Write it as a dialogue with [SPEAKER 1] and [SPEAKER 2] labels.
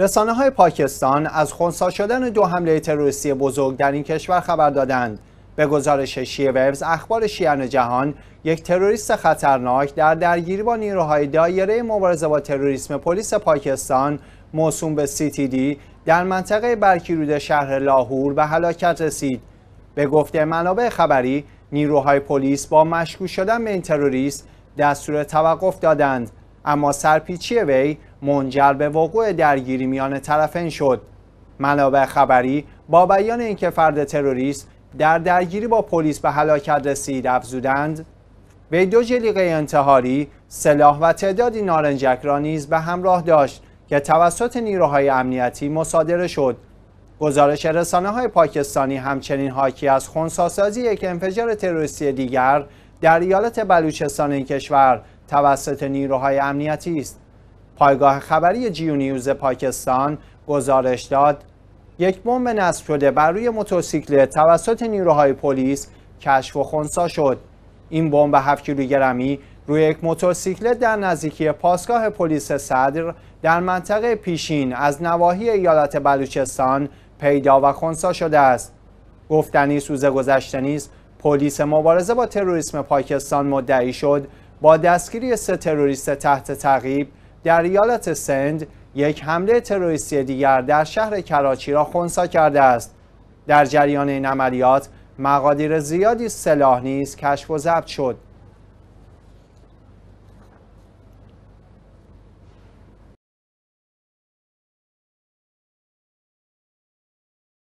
[SPEAKER 1] رسانه های پاکستان از خونسا شدن دو حمله تروریستی بزرگ در این کشور خبر دادند. به گزارش شیعه ویبز اخبار شیان جهان یک تروریست خطرناک در درگیری با نیروهای دایره مبارزه با تروریسم پلیس پاکستان موسوم به دی در منطقه برکیرود شهر لاهور به هلاکت رسید. به گفته منابع خبری نیروهای پلیس با مشکوک شدن به این تروریست دستور توقف دادند اما سرپیچی وی منجر به وقوع درگیری میان طرفین شد منابع خبری با بیان اینکه فرد تروریست در درگیری با پلیس به هلاکت رسید افزودند وی دو جلیقه انتحاری سلاح و تعدادی نارنجک را نیز به همراه داشت که توسط نیروهای امنیتی مصادره شد گزارش رسانه های پاکستانی همچنین حاکی از خونساسازی یک انفجار تروریستی دیگر در ایالت بلوچستان این کشور توسط نیروهای امنیتی است پایگاه خبری جیو نیوز پاکستان گزارش داد یک بمب نصب شده بر روی موتورسیکلت توسط نیروهای پلیس کشف و خونسا شد این بمب 7 کیلوگرمی روی یک موتورسیکلت در نزدیکی پاسگاه پلیس صدر در منطقه پیشین از نواحی ایالت بلوچستان پیدا و خونسا شده است گفتنی سوز گذشته نیز پلیس مبارزه با تروریسم پاکستان مدعی شد با دستگیری سه تروریست تحت تعقیب در ایالت سند یک حمله تروریستی دیگر در شهر کراچی را خونسا کرده است در جریان این عملیات مقادیر زیادی سلاح نیز کشف و ضبط شد